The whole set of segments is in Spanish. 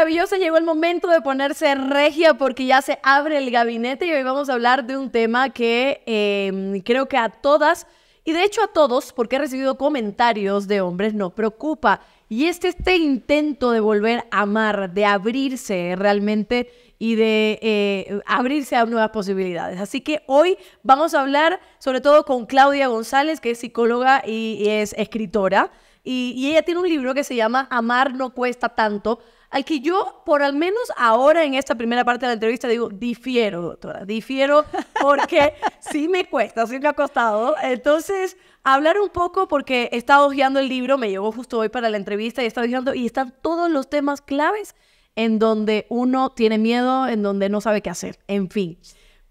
maravillosa, llegó el momento de ponerse regia porque ya se abre el gabinete y hoy vamos a hablar de un tema que em, creo que a todas, y de hecho a todos, porque he recibido comentarios de hombres, nos preocupa. Y es este intento de volver a amar, de abrirse realmente y de eh, abrirse a nuevas posibilidades. Así que hoy vamos a hablar sobre todo con Claudia González, que es psicóloga y, es escritora. Y, y, ella tiene un libro que se llama Amar no cuesta tanto, al que yo, por al menos ahora en esta primera parte de la entrevista, digo, difiero, doctora, difiero porque sí me cuesta, sí me ha costado. Entonces, hablar un poco porque he estado hojeando el libro, me llegó justo hoy para la entrevista y he estado hojeando y están todos los temas claves en donde uno tiene miedo, en donde no sabe qué hacer, en fin.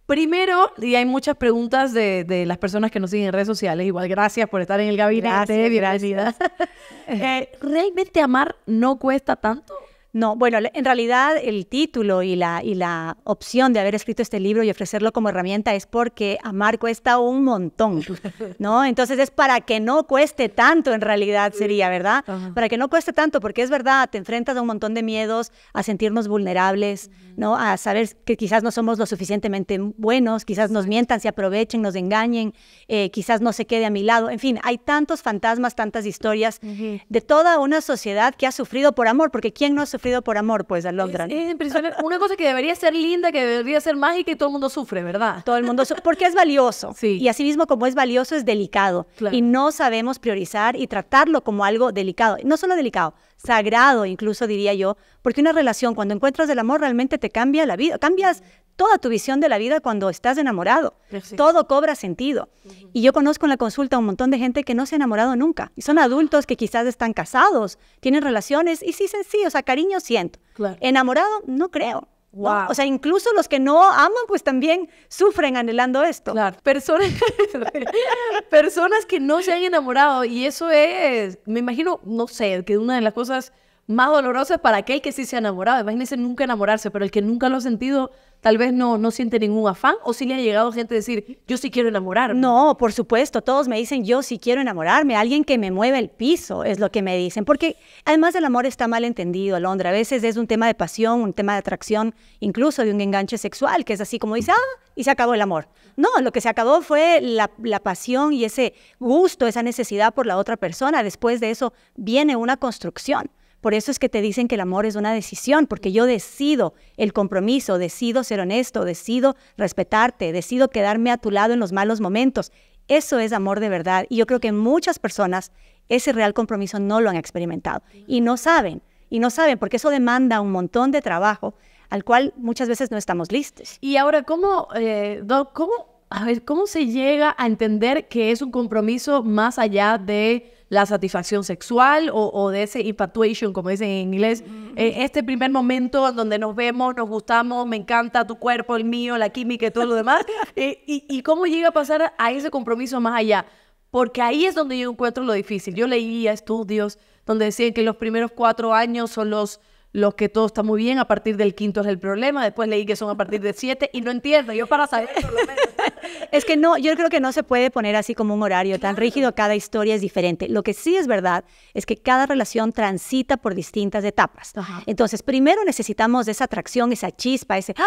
Primero, y hay muchas preguntas de, las personas que nos siguen en redes sociales. Igual, gracias por estar en el gabinete. Gracias, gracias. Eh, ¿Realmente amar no cuesta tanto? No, bueno, en realidad el título y la, y la opción de haber escrito este libro y ofrecerlo como herramienta es porque a Marco cuesta un montón, ¿no? Entonces es para que no cueste tanto en realidad sería, ¿verdad? Para que no cueste tanto, porque es verdad, te enfrentas a un montón de miedos, a sentirnos vulnerables, ¿no? A saber que quizás no somos lo suficientemente buenos, quizás nos mientan, se aprovechen, nos engañen, eh, quizás no se quede a mi lado, en fin, hay tantos fantasmas, tantas historias de toda una sociedad que ha sufrido por amor, porque ¿quién no ha por amor, pues, a Es, Una cosa que debería ser linda, que debería ser mágica y todo el mundo sufre, ¿verdad? Todo el mundo sufre, porque es valioso. Y así mismo como es valioso, es delicado. Y no sabemos priorizar y tratarlo como algo delicado. No solo delicado, sagrado incluso diría yo, porque una relación, cuando encuentras el amor, realmente te cambia la vida, cambias toda tu visión de la vida cuando estás enamorado. Todo cobra sentido. Y yo conozco en la consulta a un montón de gente que no se ha enamorado nunca. Y son adultos que quizás están casados, tienen relaciones y sí, sencillo, sí o sea, cariño siento. Enamorado, no creo. O sea, incluso los que no aman, pues también sufren anhelando esto. Personas, personas que no se han enamorado. Y eso es, me imagino, no sé, que una de las cosas más dolorosas para aquel que sí se ha enamorado. Imagínense nunca enamorarse, pero el que nunca lo ha sentido tal vez no, siente ningún afán o si le ha llegado gente a decir, yo sí quiero enamorarme. No, por supuesto, todos me dicen, yo sí quiero enamorarme, alguien que me mueva el piso, es lo que me dicen, porque además el amor está mal entendido, Alondra, a veces es un tema de pasión, un tema de atracción, incluso de un enganche sexual, que es así como dice, ah, y se acabó el amor. No, lo que se acabó fue la pasión y ese gusto, esa necesidad por la otra persona, después de eso viene una construcción. Por eso es que te dicen que el amor es una decisión, porque yo decido el compromiso, decido ser honesto, decido respetarte, decido quedarme a tu lado en los malos momentos. Eso es amor de verdad. Y yo creo que muchas personas ese real compromiso no lo han experimentado y no saben, y no saben, porque eso demanda un montón de trabajo al cual muchas veces no estamos listos. Y ahora, ¿cómo, eh, a ver, ¿cómo se llega a entender que es un compromiso más allá de la satisfacción sexual o, de ese infatuation, como dicen en inglés, eh, este primer momento en donde nos vemos, nos gustamos, me encanta tu cuerpo, el mío, la química y todo lo demás, eh, y, y cómo llega a pasar a ese compromiso más allá. Porque ahí es donde yo encuentro lo difícil. Yo leía estudios donde decían que los primeros cuatro años son los lo que todo está muy bien, a partir del quinto es el problema, después leí que son a partir de siete y no entiendo, yo para saber es que no, yo creo que no se puede poner así como un horario tan rígido, cada historia es diferente. Lo que sí es verdad es que cada relación transita por distintas etapas. Entonces, primero necesitamos esa atracción, esa chispa, ese... ¡Ah!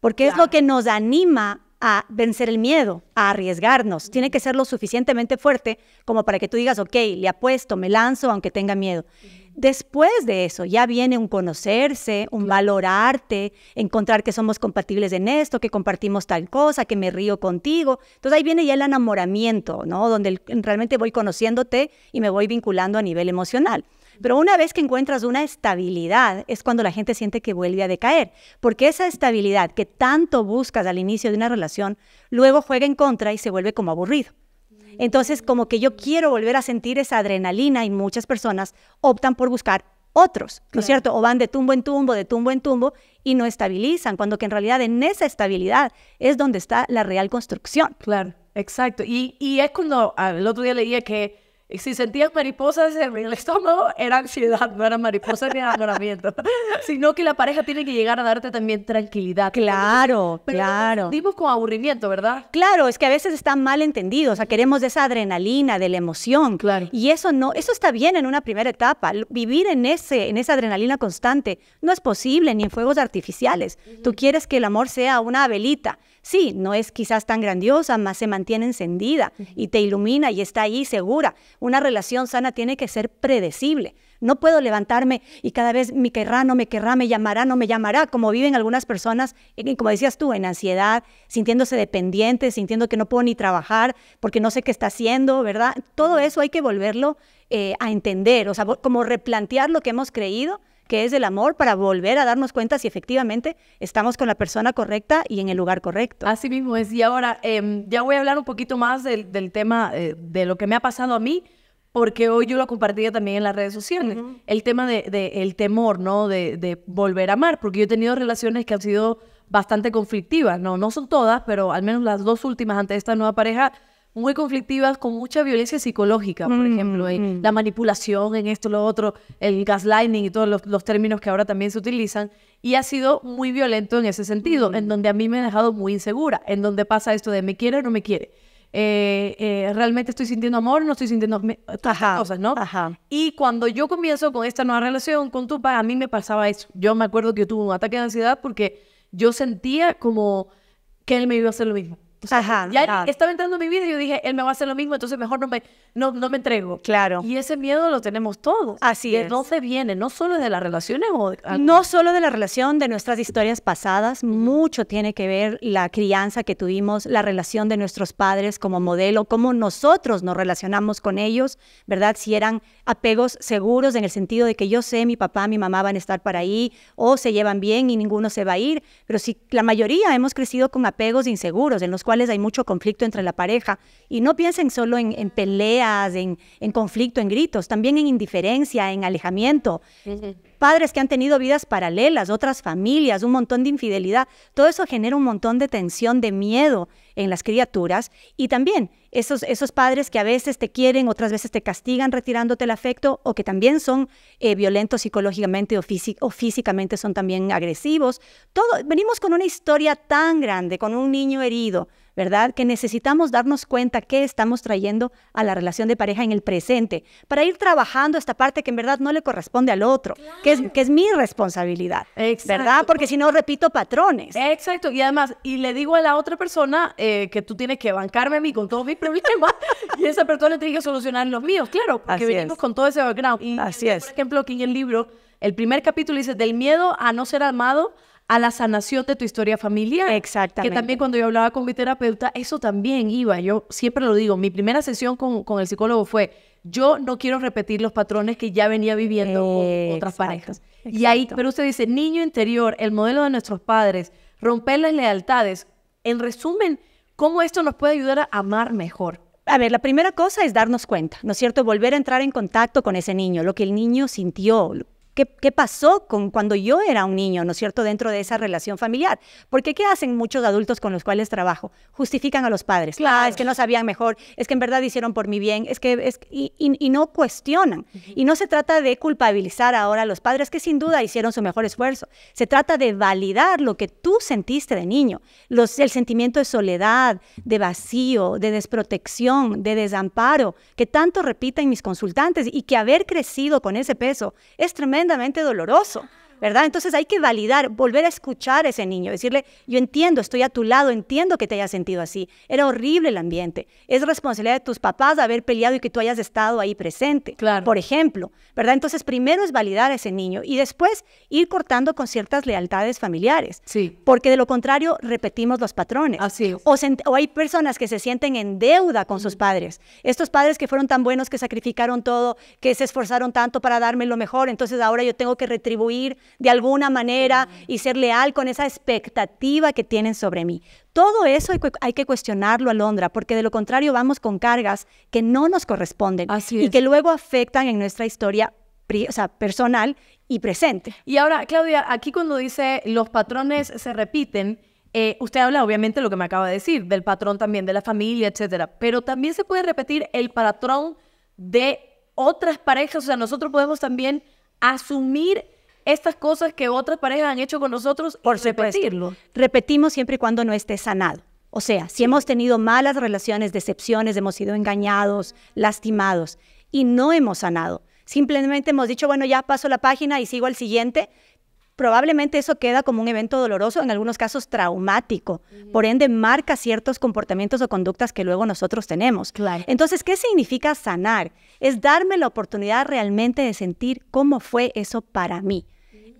Porque es lo que nos anima a vencer el miedo, a arriesgarnos. Tiene que ser lo suficientemente fuerte como para que tú digas, ok, le apuesto, me lanzo aunque tenga miedo. Después de eso ya viene un conocerse, un valorarte, encontrar que somos compatibles en esto, que compartimos tal cosa, que me río contigo. Entonces ahí viene ya el enamoramiento, ¿no? Donde realmente voy conociéndote y me voy vinculando a nivel emocional. Pero una vez que encuentras una estabilidad es cuando la gente siente que vuelve a decaer, porque esa estabilidad que tanto buscas al inicio de una relación luego juega en contra y se vuelve como aburrido. Entonces, como que yo quiero volver a sentir esa adrenalina y muchas personas optan por buscar otros, ¿no es cierto? O van de tumbo en tumbo, de tumbo en tumbo y no estabilizan, cuando que en realidad en esa estabilidad es donde está la real construcción. Claro, exacto. Y, y es cuando el otro día leía que y si sentías mariposas en el estómago, era ansiedad, no era mariposas ni enamoramiento, Sino que la pareja tiene que llegar a darte también tranquilidad. Claro, claro. Dimos con aburrimiento, ¿verdad? Claro, es que a veces están mal entendidos. O sea, queremos esa adrenalina, de la emoción. Claro. Y eso no, eso está bien en una primera etapa. Vivir en, ese, en esa adrenalina constante no es posible, ni en fuegos artificiales. Tú quieres que el amor sea una velita Sí, no es quizás tan grandiosa, más se mantiene encendida y te ilumina y está ahí segura. Una relación sana tiene que ser predecible. No puedo levantarme y cada vez me querrá, no me querrá, me llamará, no me llamará, como viven algunas personas, eh, eh, como decías tú, en ansiedad, sintiéndose dependiente, sintiendo que no puedo ni trabajar porque no sé qué está haciendo, ¿verdad? Todo eso hay que volverlo eh, a entender, o sea, como replantear lo que hemos creído que es el amor, para volver a darnos cuenta si efectivamente estamos con la persona correcta y en el lugar correcto. Así mismo es. Y ahora em, ya voy a hablar un poquito más del, tema eh, de lo que me ha pasado a mí, porque hoy yo lo compartía también en las redes sociales. El tema del el temor, ¿no? De, volver a amar, porque yo he tenido relaciones que han sido bastante conflictivas, ¿no? No son todas, pero al menos las dos últimas ante esta nueva pareja muy conflictivas con mucha violencia psicológica, por mm, ejemplo, en mm. la manipulación en esto, lo otro, el gaslighting y todos los, términos que ahora también se utilizan, y ha sido muy violento en ese sentido, mm. en donde a mí me ha dejado muy insegura, en donde pasa esto de me quiere o no me quiere. Eh, eh, realmente estoy sintiendo amor, no estoy sintiendo cosas, ¿no? Y cuando yo comienzo con esta nueva relación con tu padre, a mí me pasaba eso. Yo me acuerdo que yo tuve un ataque de ansiedad porque yo sentía como que él me iba a hacer lo mismo. Ajá, ya estaba entrando mi vida y yo dije, él me va a hacer lo mismo, entonces mejor no me, no, me entrego. Claro. Y ese miedo lo tenemos todos. Así ¿De es. dónde viene? No solo de las relaciones No solo de la relación, de nuestras historias pasadas. Mucho tiene que ver la crianza que tuvimos, la relación de nuestros padres como modelo, cómo nosotros nos relacionamos con ellos, ¿verdad? Si eran apegos seguros en el sentido de que yo sé, mi papá, mi mamá van a estar para ahí, o se llevan bien y ninguno se va a ir. Pero si la mayoría hemos crecido con apegos inseguros, en los hay mucho conflicto entre la pareja. Y no piensen solo en, peleas, en, conflicto, en gritos, también en indiferencia, en alejamiento. Padres que han tenido vidas paralelas, otras familias, un montón de infidelidad. Todo eso genera un montón de tensión, de miedo en las criaturas y también esos, esos padres que a veces te quieren, otras veces te castigan retirándote el afecto o que también son eh, violentos psicológicamente o, o, físicamente son también agresivos. Todo, venimos con una historia tan grande, con un niño herido, ¿verdad? Que necesitamos darnos cuenta qué estamos trayendo a la relación de pareja en el presente para ir trabajando esta parte que en verdad no le corresponde al otro, que, es, que es mi responsabilidad, Exacto. ¿verdad? Porque si no, repito patrones. Exacto, y además, y le digo a la otra persona eh, que tú tienes que bancarme a mí con todos mis problemas y esa persona tiene que solucionar los míos, claro, porque venimos con todo ese background. Así es. Por ejemplo, aquí en el libro, el primer capítulo dice, del miedo a no ser amado a la sanación de tu historia familiar. Exactamente. Que también cuando yo hablaba con mi terapeuta, eso también iba. Yo siempre lo digo, mi primera sesión con, el psicólogo fue, yo no quiero repetir los patrones que ya venía viviendo con otras parejas. Y ahí, pero usted dice, niño interior, el modelo de nuestros padres, romper las lealtades. En resumen, ¿cómo esto nos puede ayudar a amar mejor? A ver, la primera cosa es darnos cuenta, ¿no es cierto? Volver a entrar en contacto con ese niño, lo que el niño sintió, ¿Qué, pasó con cuando yo era un niño, ¿no es cierto?, dentro de esa relación familiar. Porque ¿qué hacen muchos adultos con los cuales trabajo? Justifican a los padres. Claro. Ah, es que no sabían mejor, es que en verdad hicieron por mi bien, es que... Es, y, no cuestionan. Y no se trata de culpabilizar ahora a los padres, que sin duda hicieron su mejor esfuerzo. Se trata de validar lo que tú sentiste de niño, los, el sentimiento de soledad, de vacío, de desprotección, de desamparo, que tanto repiten mis consultantes y que haber crecido con ese peso es tremendo tremendamente doloroso. ¿verdad? Entonces hay que validar, volver a escuchar a ese niño, decirle, yo entiendo, estoy a tu lado, entiendo que te hayas sentido así, era horrible el ambiente, es responsabilidad de tus papás haber peleado y que tú hayas estado ahí presente, claro. por ejemplo, ¿verdad? Entonces primero es validar a ese niño y después ir cortando con ciertas lealtades familiares, sí. porque de lo contrario repetimos los patrones. Así O, o, hay personas que se sienten en deuda con sus padres, estos padres que fueron tan buenos, que sacrificaron todo, que se esforzaron tanto para darme lo mejor, entonces ahora yo tengo que retribuir de alguna manera y ser leal con esa expectativa que tienen sobre mí. Todo eso hay, que cuestionarlo, Alondra, porque de lo contrario vamos con cargas que no nos corresponden y que luego afectan en nuestra historia personal y presente. Y ahora, Claudia, aquí cuando dice los patrones se repiten, eh, usted habla obviamente lo que me acaba de decir, del patrón también de la familia, etcétera, pero también se puede repetir el patrón de otras parejas, o sea, nosotros podemos también asumir estas cosas que otras parejas han hecho con nosotros por repetirlo. Repetimos siempre y cuando no esté sanado. O sea, si hemos tenido malas relaciones, decepciones, hemos sido engañados, lastimados y no hemos sanado, simplemente hemos dicho, bueno, ya paso la página y sigo al siguiente, probablemente eso queda como un evento doloroso, en algunos casos traumático. Mm. Por ende, marca ciertos comportamientos o conductas que luego nosotros tenemos. Entonces, ¿qué significa sanar? Es darme la oportunidad realmente de sentir cómo fue eso para mí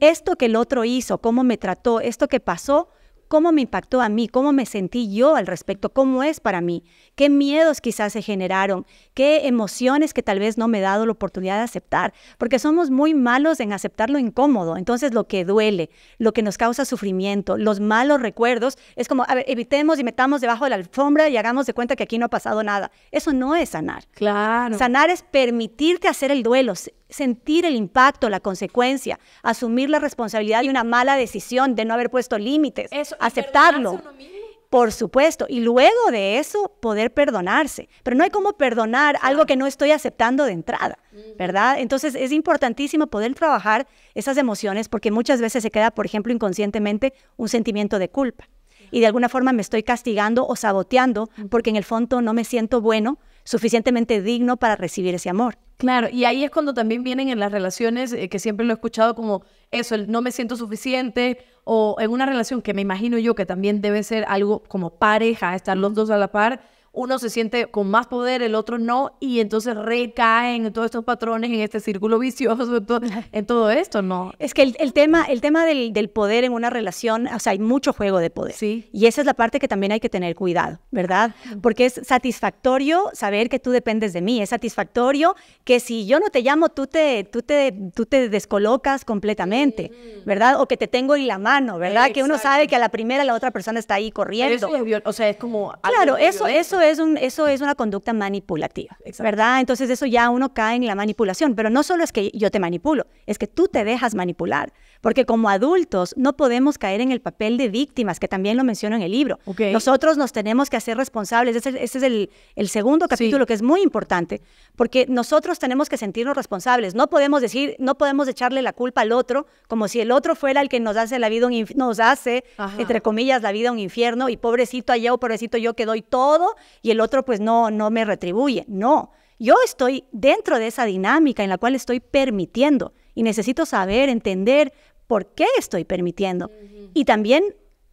esto que el otro hizo, cómo me trató, esto que pasó, cómo me impactó a mí, cómo me sentí yo al respecto, cómo es para mí, qué miedos quizás se generaron, qué emociones que tal vez no me he dado la oportunidad de aceptar, porque somos muy malos en aceptar lo incómodo. Entonces lo que duele, lo que nos causa sufrimiento, los malos recuerdos, es como, a ver, evitemos y metamos debajo de la alfombra y hagamos de cuenta que aquí no ha pasado nada. Eso no es sanar. Claro. Sanar es permitirte hacer el duelo, sentir el impacto, la consecuencia, asumir la responsabilidad de una mala decisión, de no haber puesto límites, aceptarlo. Por supuesto, y luego de eso poder perdonarse. Pero no hay como perdonar algo que no estoy aceptando de entrada, ¿verdad? Entonces es importantísimo poder trabajar esas emociones porque muchas veces se queda, por ejemplo, inconscientemente un sentimiento de culpa. Y de alguna forma me estoy castigando o saboteando porque en el fondo no me siento bueno suficientemente digno para recibir ese amor. Claro, y ahí es cuando también vienen en las relaciones, eh, que siempre lo he escuchado como eso, el no me siento suficiente, o en una relación que me imagino yo que también debe ser algo como pareja, estar los dos a la par, uno se siente con más poder, el otro no, y entonces recaen todos estos patrones, en este círculo vicioso, en todo, esto, ¿no? Es que el, tema, el tema del, poder en una relación, o sea, hay mucho juego de poder. Y esa es la parte que también hay que tener cuidado, ¿verdad? Porque es satisfactorio saber que tú dependes de mí, es satisfactorio que si yo no te llamo, tú te, tú te, tú te descolocas completamente, ¿verdad? O que te tengo en la mano, ¿verdad? Que uno sabe que a la primera la otra persona está ahí corriendo. Eso es o sea, es como... claro, eso, eso eso es, un, eso es una conducta manipulativa, ¿verdad? Entonces eso ya uno cae en la manipulación, pero no solo es que yo te manipulo, es que tú te dejas manipular. Porque como adultos no podemos caer en el papel de víctimas, que también lo menciono en el libro. Nosotros nos tenemos que hacer responsables. Ese, es el, segundo capítulo que es muy importante, porque nosotros tenemos que sentirnos responsables. No podemos decir, no podemos echarle la culpa al otro, como si el otro fuera el que nos hace la vida un nos hace, entre comillas, la vida un infierno, y pobrecito allá o pobrecito yo que doy todo, y el otro pues no, no me retribuye. No. Yo estoy dentro de esa dinámica en la cual estoy permitiendo y necesito saber, entender por qué estoy permitiendo. Y también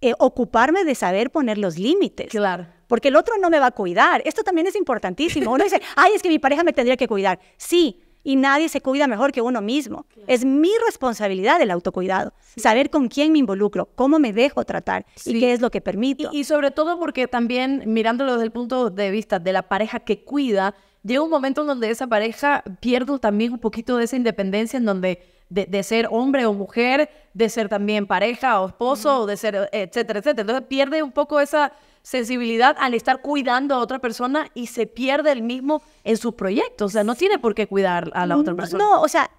eh, ocuparme de saber poner los límites. Claro. Porque el otro no me va a cuidar. Esto también es importantísimo. Uno dice, ay, es que mi pareja me tendría que cuidar. Sí, y nadie se cuida mejor que uno mismo. Es mi responsabilidad el autocuidado, saber con quién me involucro, cómo me dejo tratar y qué es lo que permito. y, sobre todo porque también mirándolo desde el punto de vista de la pareja que cuida, llega un momento en donde esa pareja pierde también un poquito de esa independencia en donde de, ser hombre o mujer, de ser también pareja o esposo, o de ser, etcétera, etcétera. Entonces pierde un poco esa sensibilidad al estar cuidando a otra persona y se pierde el mismo en sus proyectos. O sea, no tiene por qué cuidar a la otra mm, persona. No, o sea,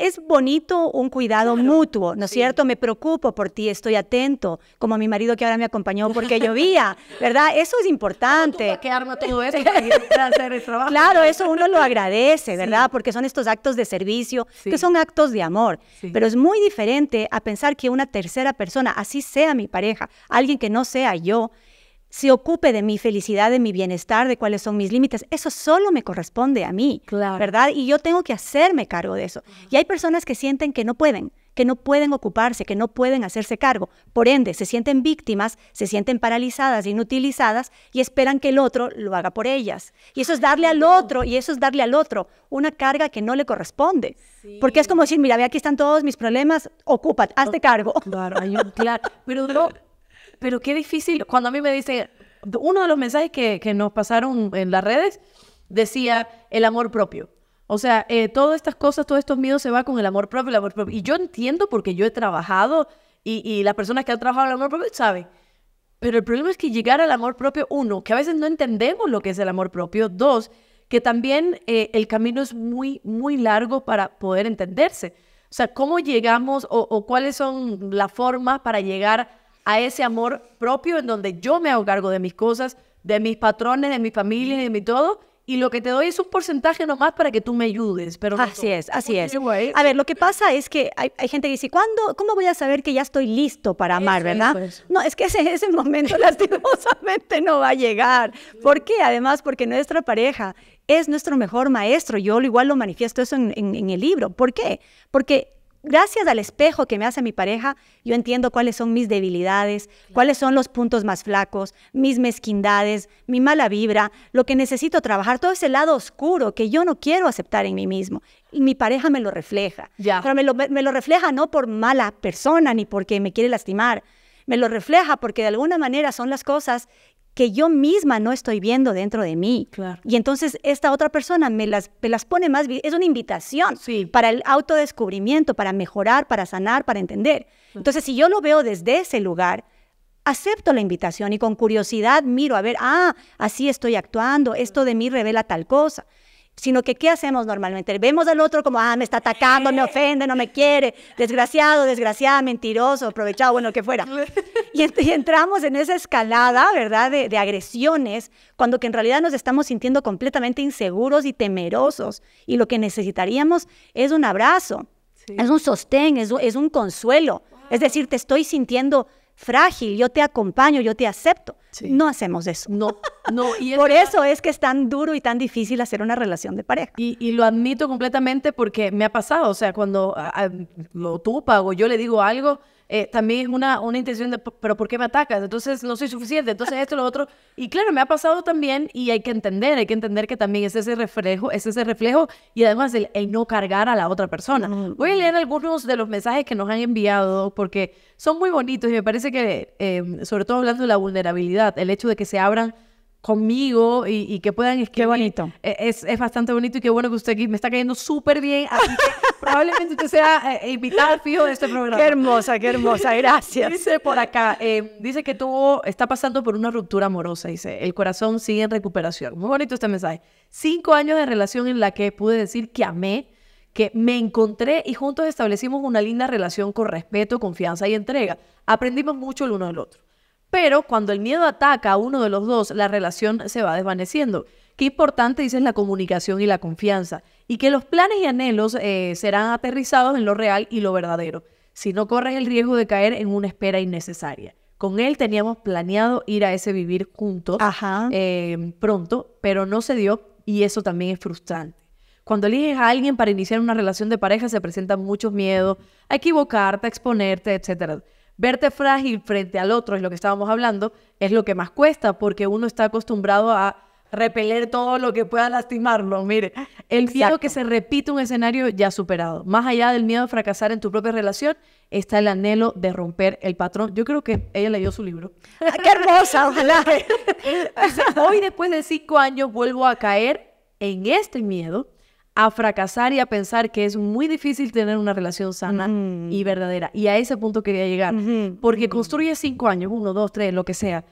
es, bonito un cuidado mutuo, ¿no es cierto? Me preocupo por ti, estoy atento, como mi marido que ahora me acompañó porque llovía, ¿verdad? Eso es importante. qué arma Claro, eso uno lo agradece, ¿verdad? Porque son estos actos de servicio, que son actos de amor. Pero es muy diferente a pensar que una tercera persona, así sea mi pareja, alguien que no sea yo, se ocupe de mi felicidad, de mi bienestar, de cuáles son mis límites. Eso solo me corresponde a mí, ¿verdad? Y yo tengo que hacerme cargo de eso. Y hay personas que sienten que no pueden, que no pueden ocuparse, que no pueden hacerse cargo. Por ende, se sienten víctimas, se sienten paralizadas, inutilizadas y esperan que el otro lo haga por ellas. Y eso es darle al otro, y eso es darle al otro una carga que no le corresponde. Porque es como decir, mira, ve, aquí están todos mis problemas, ocúpate, hazte cargo. Claro, Pero no, pero qué difícil. Cuando a mí me dicen, uno de los mensajes que, que nos pasaron en las redes decía el amor propio. O sea, eh, todas estas cosas, todos estos miedos se va con el amor propio, el amor propio. Y yo entiendo porque yo he trabajado y, y las personas que han trabajado el amor propio saben. Pero el problema es que llegar al amor propio, uno, que a veces no entendemos lo que es el amor propio, dos, que también eh, el camino es muy, muy largo para poder entenderse. O sea, ¿cómo llegamos o, o cuáles son las formas para llegar a ese amor propio en donde yo me hago cargo de mis cosas, de mis patrones, de mi familia, de mi todo. Y lo que te doy es un porcentaje nomás para que tú me ayudes. Pero así es, así es. A ver, lo que pasa es que hay, gente que dice, ¿cuándo, ¿cómo voy a saber que ya estoy listo para amar, verdad? No, es que ese, momento lastimosamente no va a llegar. ¿Por qué? Además, porque nuestra pareja es nuestro mejor maestro. Yo igual lo manifiesto eso en el libro. ¿Por qué? Porque gracias al espejo que me hace mi pareja, yo entiendo cuáles son mis debilidades, cuáles son los puntos más flacos, mis mezquindades, mi mala vibra, lo que necesito trabajar, todo ese lado oscuro que yo no quiero aceptar en mí mismo. Y mi pareja me lo refleja. Pero me lo, me lo refleja no por mala persona ni porque me quiere lastimar. Me lo refleja porque de alguna manera son las cosas que yo misma no estoy viendo dentro de mí. Y entonces esta otra persona me las, las pone más, es una invitación para el autodescubrimiento, para mejorar, para sanar, para entender. Entonces si yo lo veo desde ese lugar, acepto la invitación y con curiosidad miro a ver, ah, así estoy actuando, esto de mí revela tal cosa sino que ¿qué hacemos normalmente? Vemos al otro como, ah, me está atacando, me ofende, no me quiere, desgraciado, desgraciada, mentiroso, aprovechado, bueno, que fuera. Y, entramos en esa escalada, ¿verdad?, de, agresiones, cuando que en realidad nos estamos sintiendo completamente inseguros y temerosos, y lo que necesitaríamos es un abrazo, es un sostén, es, es un consuelo. Es decir, te estoy sintiendo frágil, yo te acompaño, yo te acepto. No hacemos eso. No, no. Y por eso es que es tan duro y tan difícil hacer una relación de pareja. Y, lo admito completamente porque me ha pasado, o sea, cuando lo tupa o yo le digo algo, eh, también es una, una intención de, pero ¿por qué me atacas? Entonces no soy suficiente, entonces esto, lo otro. Y claro, me ha pasado también y hay que entender, hay que entender que también es ese reflejo, es ese reflejo y además el, no cargar a la otra persona. Voy a leer algunos de los mensajes que nos han enviado porque son muy bonitos y me parece que, eh, sobre todo hablando de la vulnerabilidad, el hecho de que se abran conmigo y, que puedan escribir. Qué bonito. E-, es, bastante bonito y qué bueno que usted aquí me está cayendo súper bien. Así que probablemente usted sea eh, eh, invitada invitado fijo de este programa. Qué hermosa, qué hermosa, gracias. dice por acá, eh, dice que tuvo, está pasando por una ruptura amorosa, dice, el corazón sigue en recuperación. Muy bonito este mensaje. Cinco años de relación en la que pude decir que amé, que me encontré y juntos establecimos una linda relación con respeto, confianza y entrega. Aprendimos mucho el uno del otro. Pero cuando el miedo ataca a uno de los dos, la relación se va desvaneciendo. Qué importante, dices, la comunicación y la confianza. Y que los planes y anhelos eh, serán aterrizados en lo real y lo verdadero. Si no corres el riesgo de caer en una espera innecesaria. Con él teníamos planeado ir a ese vivir juntos eh, pronto, pero no se dio y eso también es frustrante. Cuando eliges a alguien para iniciar una relación de pareja se presentan muchos miedos, a equivocarte, a exponerte, etc. Verte frágil frente al otro, es lo que estábamos hablando, es lo que más cuesta porque uno está acostumbrado a repeler todo lo que pueda lastimarlo. Mire, el miedo que se repite un escenario ya superado. Más allá del miedo a fracasar en tu propia relación, está el anhelo de romper el patrón. Yo creo que ella leyó su libro. Ah, ¡Qué hermosa! Ojalá. Hoy, después de cinco años, vuelvo a caer en este miedo a fracasar y a pensar que es muy difícil tener una relación sana y verdadera. Y a ese punto quería llegar, porque construye cinco años, uno, dos, tres, lo que sea,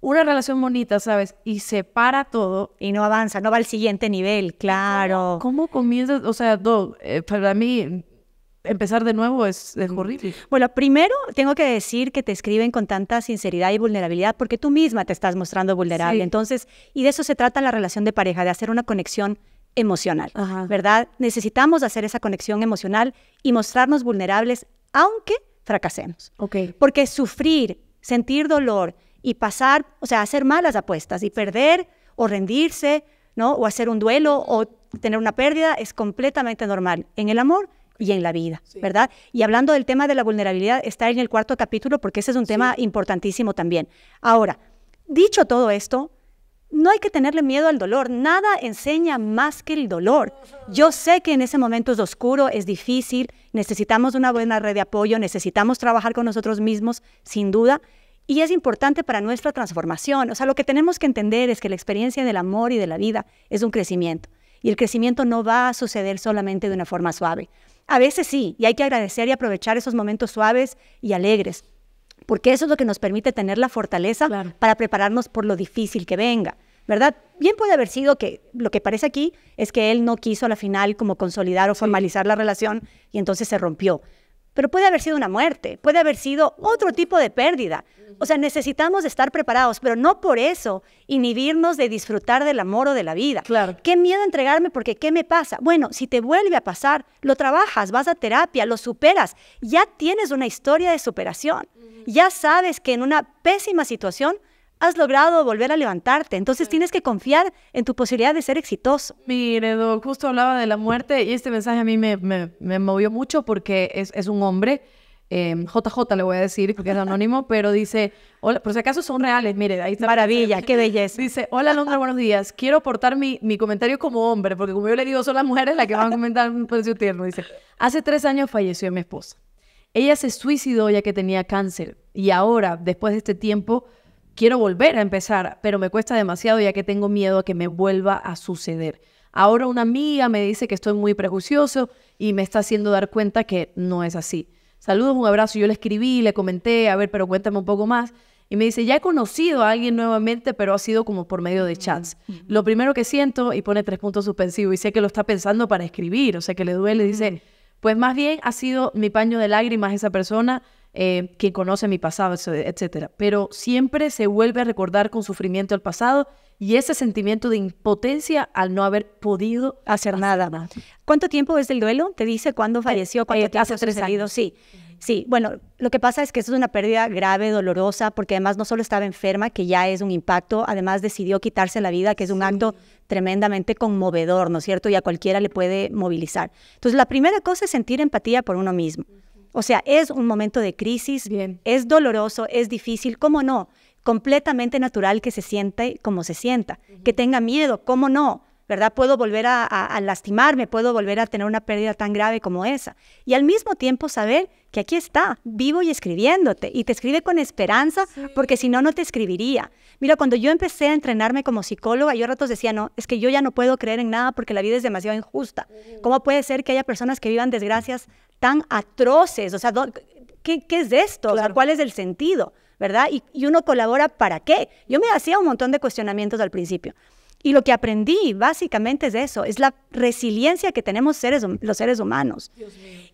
una relación bonita, ¿sabes? Y se para todo. Y no avanza, no va al siguiente nivel, claro. ¿Cómo, comienzas? O sea, eh, para mí, empezar de nuevo es, es, mm, horrible. Bueno, primero tengo que decir que te escriben con tanta sinceridad y vulnerabilidad porque tú misma te estás mostrando vulnerable. Entonces, y de eso se trata la relación de pareja, de hacer una conexión emocional, ¿verdad? Necesitamos hacer esa conexión emocional y mostrarnos vulnerables aunque fracasemos. Okay. Porque sufrir, sentir dolor y pasar, o sea, hacer malas apuestas y perder o rendirse, ¿no? O hacer un duelo o tener una pérdida es completamente normal en el amor y en la vida, ¿verdad? Y hablando del tema de la vulnerabilidad, está en el cuarto capítulo porque ese es un tema importantísimo también. Ahora, dicho todo esto, no hay que tenerle miedo al dolor. Nada enseña más que el dolor. Yo sé que en ese momento es oscuro, es difícil, necesitamos una buena red de apoyo, necesitamos trabajar con nosotros mismos, sin duda, y es importante para nuestra transformación. O sea, lo que tenemos que entender es que la experiencia del amor y de la vida es un crecimiento. Y el crecimiento no va a suceder solamente de una forma suave. A veces sí, y hay que agradecer y aprovechar esos momentos suaves y alegres porque eso es lo que nos permite tener la fortaleza para prepararnos por lo difícil que venga. ¿verdad? Bien puede haber sido que lo que parece aquí es que él no quiso a la final como consolidar o formalizar la relación y entonces se rompió pero puede haber sido una muerte, puede haber sido otro tipo de pérdida. O sea, necesitamos estar preparados, pero no por eso inhibirnos de disfrutar del amor o de la vida. Claro. Qué miedo entregarme porque ¿qué me pasa? Bueno, si te vuelve a pasar, lo trabajas, vas a terapia, lo superas, ya tienes una historia de superación. Ya sabes que en una pésima situación has logrado volver a levantarte. Entonces tienes que confiar en tu posibilidad de ser exitoso. Mire, justo hablaba de la muerte y este mensaje a mí me, me, me movió mucho porque es, es un hombre. JJ em, le voy a decir porque es anónimo, pero dice, hola, por si acaso son reales, mire, ahí está. Maravilla, qué belleza. Dice, hola Londra, buenos días. Quiero aportar mi, mi comentario como hombre, porque como yo le digo, son las mujeres las que van a comentar un precio tierno. Dice, hace tres años falleció mi esposa. Ella se suicidó ya que tenía cáncer y ahora, después de este tiempo, quiero volver a empezar, pero me cuesta demasiado ya que tengo miedo a que me vuelva a suceder. Ahora una amiga me dice que estoy muy prejuicioso y me está haciendo dar cuenta que no es así. Saludos, un abrazo. Yo le escribí, le comenté, a ver, pero cuéntame un poco más. Y me dice, ya he conocido a alguien nuevamente, pero ha sido como por medio de mm, chats. Mm. Lo primero que siento, y pone tres puntos suspensivos, y sé que lo está pensando para escribir, o sea que le duele, dice, mm. pues más bien ha sido mi paño de lágrimas esa persona, eh, quien conoce mi pasado, etcétera. Pero siempre se vuelve a recordar con sufrimiento el pasado y ese sentimiento de impotencia al no haber podido hacer, nada. más. ¿Cuánto tiempo es el duelo? ¿Te dice cuándo eh, falleció? Eh, ¿Cuánto tiempo hace Sí. Sí, bueno, lo que pasa es que eso es una pérdida grave, dolorosa, porque además no solo estaba enferma, que ya es un impacto, además decidió quitarse la vida, que es un acto tremendamente conmovedor, ¿no es cierto? Y a cualquiera le puede movilizar. Entonces, la primera cosa es sentir empatía por uno mismo. O sea, es un momento de crisis, Bien. es doloroso, es difícil, ¿cómo no? Completamente natural que se siente como se sienta, que tenga miedo, ¿cómo no? ¿verdad? Puedo volver a, lastimarme, puedo volver a tener una pérdida tan grave como esa. Y al mismo tiempo saber que aquí está, vivo y escribiéndote. Y te escribe con esperanza, porque si no, no te escribiría. Mira, cuando yo empecé a entrenarme como psicóloga, yo a ratos decía, no, es que yo ya no puedo creer en nada porque la vida es demasiado injusta. ¿Cómo puede ser que haya personas que vivan desgracias tan atroces? O sea, ¿qué, qué es esto? ¿cuál es el sentido? ¿Verdad? Y, y uno colabora para qué. Yo me hacía un montón de cuestionamientos al principio. Y lo que aprendí básicamente es eso, es la resiliencia que tenemos seres, los seres humanos.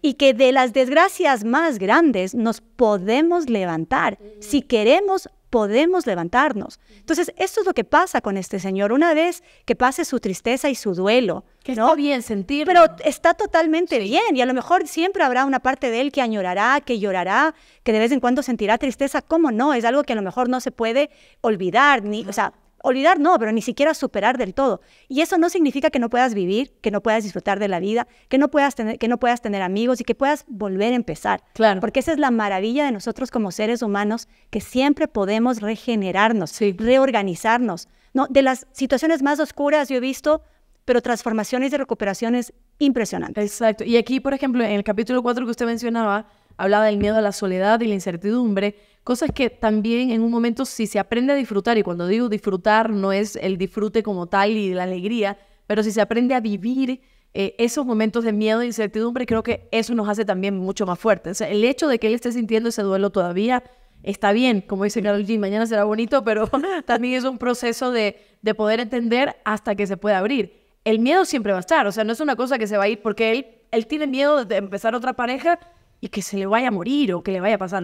Y que de las desgracias más grandes nos podemos levantar. Mm. Si queremos, podemos levantarnos. Entonces, esto es lo que pasa con este señor. Una vez que pase su tristeza y su duelo. Que ¿no? está bien sentir. Pero está totalmente bien. Y a lo mejor siempre habrá una parte de él que añorará, que llorará, que de vez en cuando sentirá tristeza. ¿Cómo no? Es algo que a lo mejor no se puede olvidar. Ni, o sea, olvidar no, pero ni siquiera superar del todo. Y eso no significa que no puedas vivir, que no puedas disfrutar de la vida, que no puedas tener, que no puedas tener amigos y que puedas volver a empezar. Claro. Porque esa es la maravilla de nosotros como seres humanos, que siempre podemos regenerarnos, reorganizarnos. De las situaciones más oscuras yo he visto, pero transformaciones y recuperaciones impresionantes. Exacto. Y aquí, por ejemplo, en el capítulo 4 que usted mencionaba, hablaba del miedo a la soledad y la incertidumbre Cosas que también en un momento si se aprende a disfrutar, y cuando digo disfrutar no es el disfrute como tal y la alegría, pero si se aprende a vivir eh, esos momentos de miedo e incertidumbre, creo que eso nos hace también mucho más fuertes. el hecho de que él esté sintiendo ese duelo todavía está bien, como dice Carol Jean, mañana será bonito, pero también es un proceso de, poder entender hasta que se pueda abrir. El miedo siempre va a estar, o sea, no es una cosa que se va a ir porque él tiene miedo de empezar otra pareja y que se le vaya a morir o que le vaya a pasar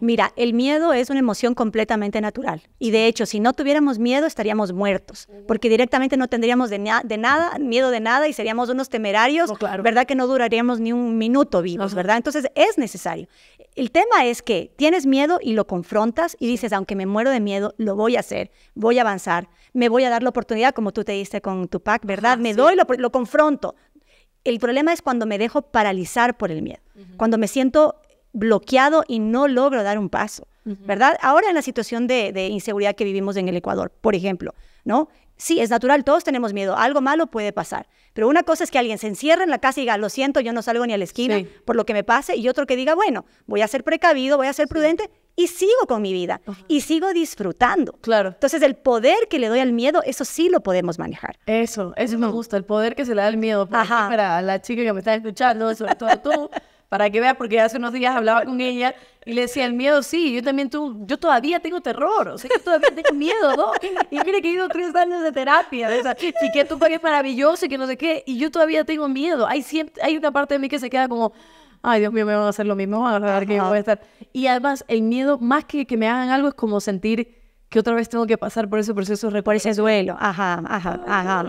Mira, el miedo es una emoción completamente natural. Y de hecho, si no tuviéramos miedo, estaríamos muertos, porque directamente no tendríamos de, nada, miedo de nada y seríamos unos temerarios, ¿verdad? Que no duraríamos ni un minuto vivos, ¿verdad? Entonces es necesario. El tema es que tienes miedo y lo confrontas y dices, aunque me muero de miedo, lo voy a hacer, voy a avanzar, me voy a dar la oportunidad, como tú te diste con tu pack, ¿verdad? me doy, lo, lo confronto, el problema es cuando me dejo paralizar por el miedo, cuando me siento bloqueado y no logro dar un paso, ¿verdad? Ahora en la situación de, inseguridad que vivimos en el Ecuador, por ejemplo, ¿no? Sí, es natural, todos tenemos miedo, algo malo puede pasar, pero una cosa es que alguien se encierre en la casa y diga, lo siento, yo no salgo ni a la esquina por lo que me pase, y otro que diga, bueno, voy a ser precavido, voy a ser prudente, y sigo con mi vida y sigo disfrutando. Claro. Entonces el poder que le doy al miedo, eso sí lo podemos manejar. Eso, eso me gusta, el poder que se le da al miedo. Ajá. Para la chica que me está escuchando, sobre todo tú. para que veas, porque hace unos días hablaba con ella y le decía, el miedo sí, yo también tú, yo todavía tengo terror, o sea, yo todavía tengo miedo, ¿no? Y mire que he ido tres años de terapia, y que tú pares maravilloso y que no sé qué, y yo todavía tengo miedo. Hay, siempre, hay una parte de mí que se queda como, ay Dios mío, me van a hacer lo mismo, van a saber que yo voy a estar. Y además, el miedo, más que que me hagan algo, es como sentir que otra vez tengo que pasar por ese proceso de Por ese duelo, ajá, ajá, ajá.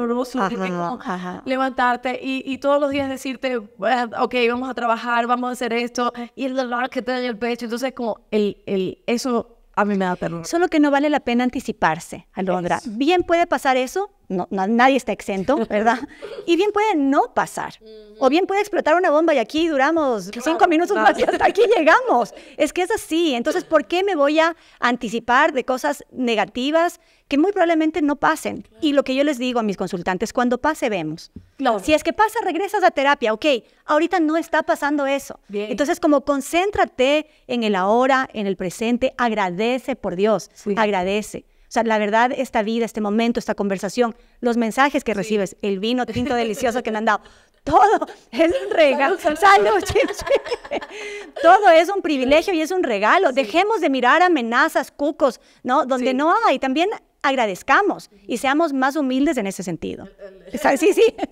ajá, levantarte y, y, todos los días decirte, well, ok, vamos a trabajar, vamos a hacer esto, y el dolor que te da en el pecho. Entonces, como el, el, eso a mí me da Solo que no vale la pena anticiparse, Alondra. Bien puede pasar eso, no, nadie está exento, ¿verdad? y bien puede no pasar. O bien puede explotar una bomba y aquí duramos cinco minutos más y hasta aquí llegamos. Es que es así. Entonces, ¿por qué me voy a anticipar de cosas negativas? que muy probablemente no pasen. Y lo que yo les digo a mis consultantes, cuando pase, vemos. Si es que pasa, regresas a terapia. Ok, ahorita no está pasando eso. Entonces, como concéntrate en el ahora, en el presente, agradece por Dios, agradece. O sea, la verdad, esta vida, este momento, esta conversación, los mensajes que recibes, el vino tinto delicioso que me han dado, todo es un regalo. Salud, todo es un privilegio y es un regalo. Dejemos de mirar amenazas, cucos, ¿no? Donde no hay. También agradezcamos y seamos más humildes en ese sentido. Sí, sí.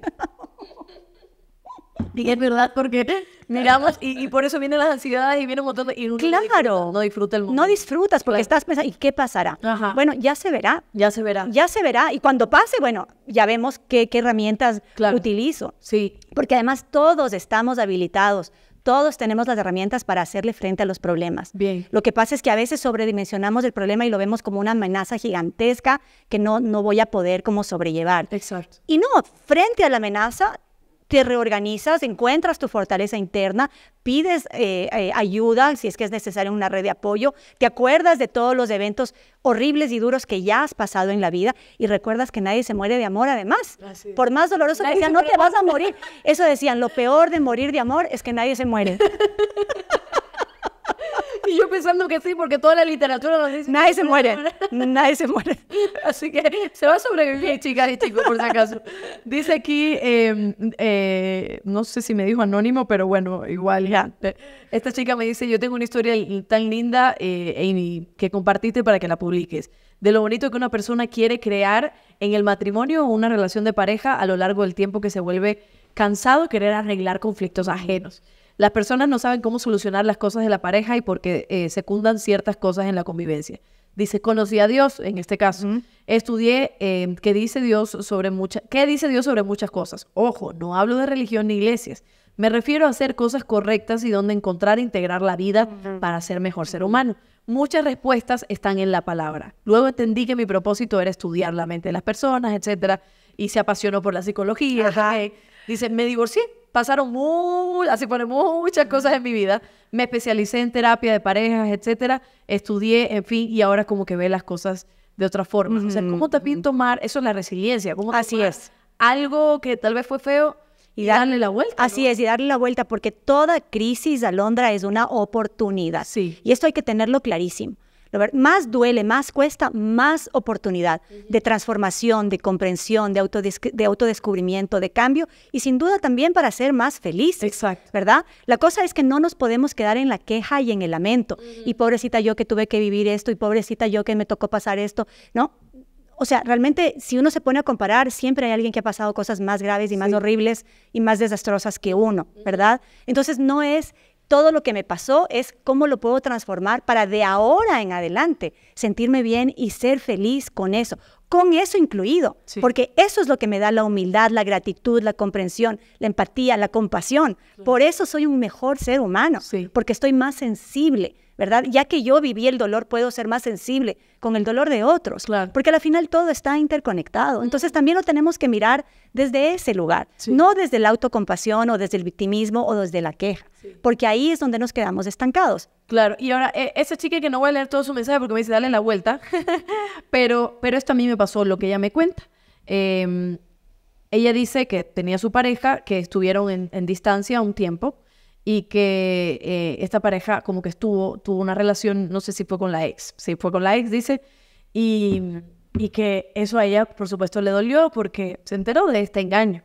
Y es verdad, porque miramos y, por eso vienen las ansiedades y viene un montón de... claro. No disfruta, el mundo. No disfrutas porque estás pensando, ¿y qué pasará? Bueno, ya se verá. Ya se verá. Ya se verá. Y cuando pase, bueno, ya vemos qué, herramientas utilizo. Sí. Porque además todos estamos habilitados todos tenemos las herramientas para hacerle frente a los problemas. Bien. Lo que pasa es que a veces sobredimensionamos el problema y lo vemos como una amenaza gigantesca que no, no voy a poder como sobrellevar. Exacto. Y no, frente a la amenaza te reorganizas, encuentras tu fortaleza interna, pides eh, eh, ayuda si es que es necesario una red de apoyo, te acuerdas de todos los eventos horribles y duros que ya has pasado en la vida y recuerdas que nadie se muere de amor además. Por más doloroso que sea, no te vas a morir. Eso decían, lo peor de morir de amor es que nadie se muere. Y yo pensando que sí, porque toda la literatura nos dice... Nadie se muere, nadie se muere. Así que se va a sobrevivir, chicas y chicos, por si acaso. Dice aquí, em, eh, no sé si me dijo anónimo, pero bueno, igual ya. Eh, esta chica me dice, yo tengo una historia tan linda, eh, que compartiste para que la publiques. De lo bonito que una persona quiere crear en el matrimonio o una relación de pareja a lo largo del tiempo que se vuelve cansado querer arreglar conflictos ajenos. Las personas no saben cómo solucionar las cosas de la pareja y porque eh, secundan ciertas cosas en la convivencia. Dice, conocí a Dios, en este caso. Estudié eh, qué dice Dios sobre muchas, qué dice Dios sobre muchas cosas. Ojo, no hablo de religión ni iglesias. Me refiero a hacer cosas correctas y donde encontrar e integrar la vida para ser mejor ser humano. Muchas respuestas están en la palabra. Luego entendí que mi propósito era estudiar la mente de las personas, etcétera, y se apasionó por la psicología. Dice, me divorcié pasaron muy, así muchas cosas en mi vida. Me especialicé en terapia de parejas, etcétera. Estudié, en fin, y ahora como que ve las cosas de otra forma. O sea, ¿cómo también tomar, eso es la resiliencia, cómo Así es. Algo que tal vez fue feo, y, darle la vuelta. Así es, y darle la vuelta, porque toda crisis, Alondra, es una oportunidad. Sí. Y esto hay que tenerlo clarísimo más duele, más cuesta, más oportunidad de transformación, de comprensión, de, auto de autodescubrimiento, de cambio y sin duda también para ser más felices, Exacto. ¿Verdad? La cosa es que no nos podemos quedar en la queja y en el lamento. Y pobrecita yo que tuve que vivir esto y pobrecita yo que me tocó pasar esto. No, o sea, realmente si uno se pone a comparar, siempre hay alguien que ha pasado cosas más graves y más horribles y más desastrosas que uno, ¿verdad? Entonces no es todo lo que me pasó es cómo lo puedo transformar para de ahora en adelante sentirme bien y ser feliz con eso, con eso incluido, porque eso es lo que me da la humildad, la gratitud, la comprensión, la empatía, la compasión. Por eso soy un mejor ser humano, porque estoy más sensible, ¿verdad? Ya que yo viví el dolor, puedo ser más sensible con el dolor de otros, claro. porque al final todo está interconectado. Entonces también lo tenemos que mirar desde ese lugar, no desde la autocompasión o desde el victimismo o desde la queja, porque ahí es donde nos quedamos estancados. Claro, y ahora, ese eh, esa que no voy a leer todo su mensaje porque me dice, dale la vuelta, pero, pero esto a mí me pasó lo que ella me cuenta. Em, ella dice que tenía su pareja, que estuvieron en distancia un tiempo, y que eh, esta pareja como que estuvo, tuvo una relación, no sé si fue con la ex, si fue con la ex, dice, y, que eso a ella, por supuesto, le dolió porque se enteró de este engaño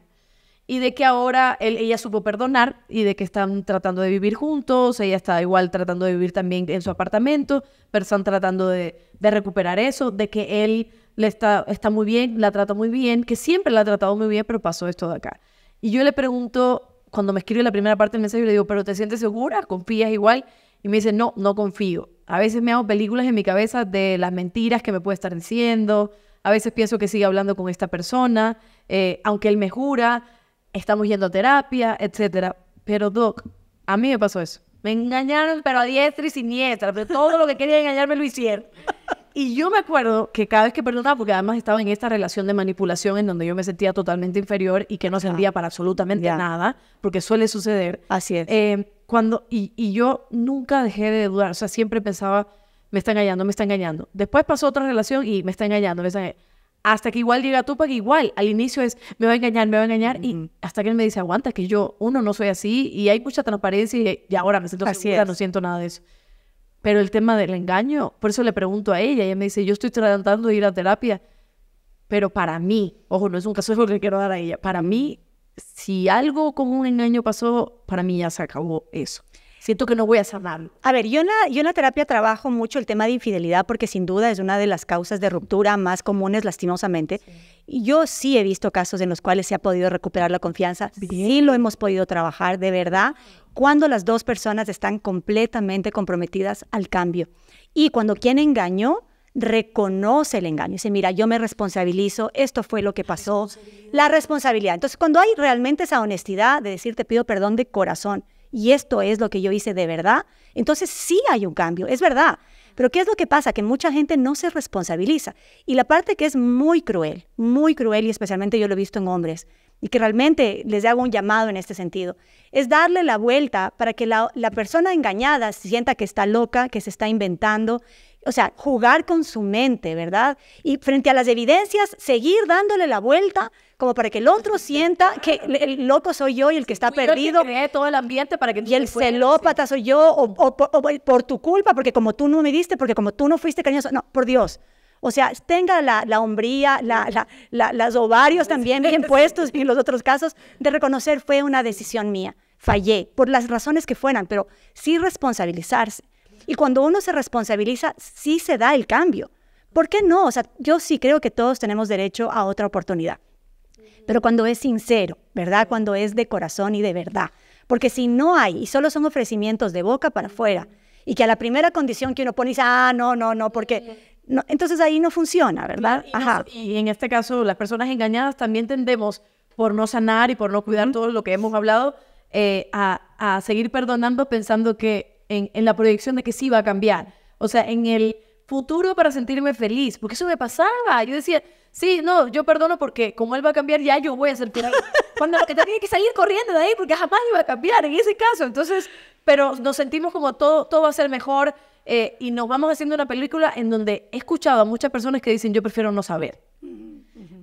y de que ahora ella supo perdonar y de que están tratando de vivir juntos, ella está igual tratando de vivir también en su apartamento, pero están tratando de, recuperar eso, de que él le está, está muy bien, la trata muy bien, que siempre la ha tratado muy bien, pero pasó esto de acá. Y yo le pregunto, cuando me escribe la primera parte del mensaje, le digo, pero ¿te sientes segura? ¿Confías igual? Y me dice, no, no confío. A veces me hago películas en mi cabeza de las mentiras que me puede estar diciendo. A veces pienso que sigue hablando con esta persona, eh, aunque él me jura, estamos yendo a terapia, etc. Pero, Doc, a mí me pasó eso. Me engañaron, pero a diestra y siniestra. Pero todo lo que quería engañarme lo hicieron. Y yo me acuerdo que cada vez que perdonaba, porque además estaba en esta relación de manipulación en donde yo me sentía totalmente inferior y que no servía para absolutamente nada, porque suele suceder. Así es. Eh, cuando, y, yo nunca dejé de dudar, o sea, siempre pensaba, me está engañando, me está engañando. Después pasó otra relación y me está engañando, me está engañando. Hasta que igual llega Tupac, igual al inicio es, me va a engañar, me va a engañar, y hasta que él me dice, aguanta, que yo, uno, no soy así, y hay mucha transparencia, y, y ahora me siento así no siento nada de eso. Pero el tema del engaño, por eso le pregunto a ella, ella me dice, yo estoy tratando de ir a terapia, pero para mí, ojo, no es un caso que quiero dar a ella, para mí, si algo como un engaño pasó, para mí ya se acabó eso siento que no voy a nada. A ver, yo en, la, terapia trabajo mucho el tema de infidelidad porque sin duda es una de las causas de ruptura más comunes lastimosamente. yo sí he visto casos en los cuales se ha podido recuperar la confianza, sí lo hemos podido trabajar de verdad cuando las dos personas están completamente comprometidas al cambio. Y cuando quien engañó reconoce el engaño, dice, mira, yo me responsabilizo, esto fue lo que pasó, la responsabilidad. Entonces, cuando hay realmente esa honestidad de decir, te pido perdón de corazón, y esto es lo que yo hice de verdad, entonces sí hay un cambio, es verdad. Pero ¿qué es lo que pasa? Que mucha gente no se responsabiliza. Y la parte que es muy cruel, muy cruel, y especialmente yo lo he visto en hombres, y que realmente les hago un llamado en este sentido, es darle la vuelta para que la, persona engañada sienta que está loca, que se está inventando, o sea, jugar con su mente, ¿verdad? Y frente a las evidencias, seguir dándole la vuelta como para que el otro sienta que el loco soy yo y el que está perdido. todo el ambiente para que y el celópata soy yo o, por tu culpa, porque como tú no me diste, porque como tú no fuiste cariñoso. No, por Dios. O sea, tenga la, la hombría, los ovarios también bien puestos y en los otros casos, de reconocer fue una decisión mía. Fallé, por las razones que fueran, pero sí responsabilizarse. Y cuando uno se responsabiliza, sí se da el cambio. ¿Por qué no? O sea, yo sí creo que todos tenemos derecho a otra oportunidad pero cuando es sincero, ¿verdad? Cuando es de corazón y de verdad. Porque si no hay y solo son ofrecimientos de boca para afuera y que a la primera condición que uno pone dice, ah, no, no, no, porque... No, entonces ahí no funciona, ¿verdad? Ajá. Y en este caso, las personas engañadas también tendemos, por no sanar y por no cuidar todo lo que hemos hablado, eh, a, seguir perdonando pensando que en, en la proyección de que sí va a cambiar. O sea, en el futuro para sentirme feliz, porque eso me pasaba. Yo decía, sí, no, yo perdono porque como él va a cambiar, ya yo voy a sentir algo. Cuando que tenía que salir corriendo de ahí porque jamás iba a cambiar en ese caso. Entonces, pero nos sentimos como todo, todo va a ser mejor eh, y nos vamos haciendo una película en donde he escuchado a muchas personas que dicen, yo prefiero no saber.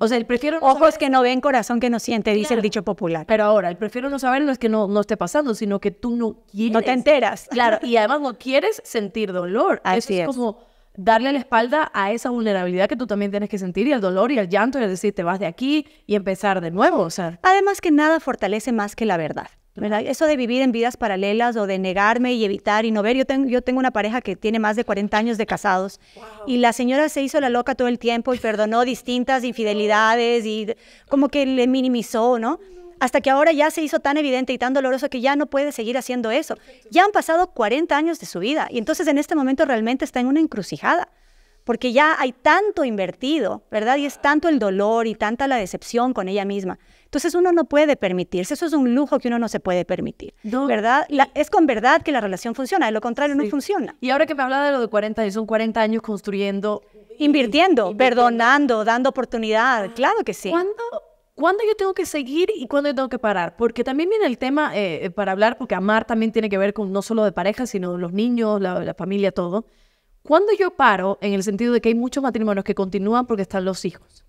O sea, el prefiero no Ojos que no ven, corazón que no siente, dice el dicho popular. Pero ahora, el prefiero no saber no es que no, no esté pasando, sino que tú no quieres. No te enteras. Claro, y además no quieres sentir dolor. Así es, es. como darle la espalda a esa vulnerabilidad que tú también tienes que sentir y el dolor y al llanto y decir te vas de aquí y empezar de nuevo. O sea. Además que nada fortalece más que la verdad. Eso de vivir en vidas paralelas o de negarme y evitar y no ver. Yo, tengo, yo tengo una pareja que tiene más de 40 años de casados y la señora se hizo la loca todo el tiempo y perdonó distintas infidelidades y como que le minimizó, ¿no? hasta que ahora ya se hizo tan evidente y tan doloroso que ya no puede seguir haciendo eso. Ya han pasado 40 años de su vida y entonces en este momento realmente está en una encrucijada, porque ya hay tanto invertido, ¿verdad? Y es tanto el dolor y tanta la decepción con ella misma. Entonces uno no puede permitirse, eso es un lujo que uno no se puede permitir, ¿verdad? es con verdad que la relación funciona, de lo contrario no funciona. Y ahora que me habla de lo de 40 años, son 40 años construyendo... Invirtiendo, perdonando, dando oportunidad, claro que sí. ¿Cuándo ¿Cuándo yo tengo que seguir y cuándo yo tengo que parar? Porque también viene el tema eh, eh, para hablar, porque amar también tiene que ver con no solo de pareja, sino de los niños, la, familia, todo. ¿Cuándo yo paro? En el sentido de que hay muchos matrimonios que continúan porque están los hijos.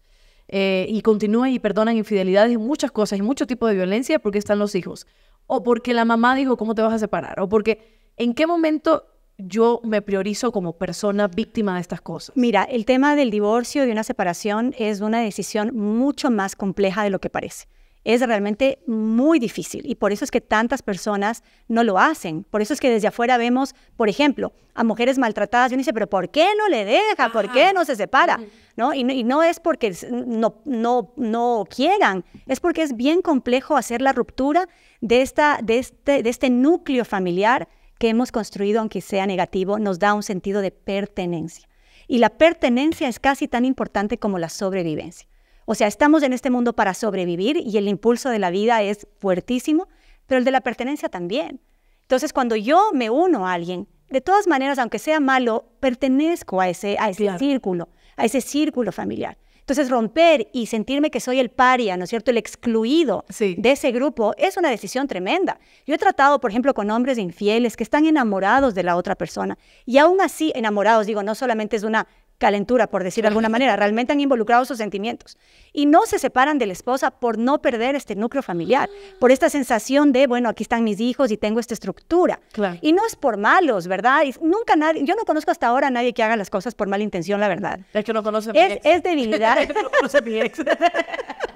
Eh, y continúan y perdonan infidelidades y muchas cosas y mucho tipo de violencia porque están los hijos. O porque la mamá dijo, ¿cómo te vas a separar? O porque, ¿en qué momento yo me priorizo como persona víctima de estas cosas? Mira, el tema del divorcio y de una separación es una decisión mucho más compleja de lo que parece. Es realmente muy difícil y por eso es que tantas personas no lo hacen. Por eso es que desde afuera vemos, por ejemplo, a mujeres maltratadas. Y uno dice, pero ¿por qué no le deja? ¿Por qué no se separa? Y, ¿No? Y, no es porque no, no, no quieran, es porque es bien complejo hacer la ruptura de, esta, de, este, de este núcleo familiar que hemos construido, aunque sea negativo, nos da un sentido de pertenencia. Y la pertenencia es casi tan importante como la sobrevivencia. O sea, estamos en este mundo para sobrevivir y el impulso de la vida es fuertísimo, pero el de la pertenencia también. Entonces, cuando yo me uno a alguien, de todas maneras, aunque sea malo, pertenezco a ese, a círculo, a ese círculo familiar. Entonces, romper y sentirme que soy el paria, ¿no es cierto? El excluido de ese grupo es una decisión tremenda. Yo he tratado, por ejemplo, con hombres infieles que están enamorados de la otra persona y aún así enamorados, digo, no solamente es una calentura, por decir de alguna manera. Realmente han involucrado sus sentimientos. Y no se separan de la esposa por no perder este núcleo familiar, ah. por esta sensación de, bueno, aquí están mis hijos y tengo esta estructura. Y no es por malos, ¿verdad? Y nunca nadie, yo no conozco hasta ahora a nadie que haga las cosas por mala intención, la verdad. Es que no conoce es, Es debilidad. no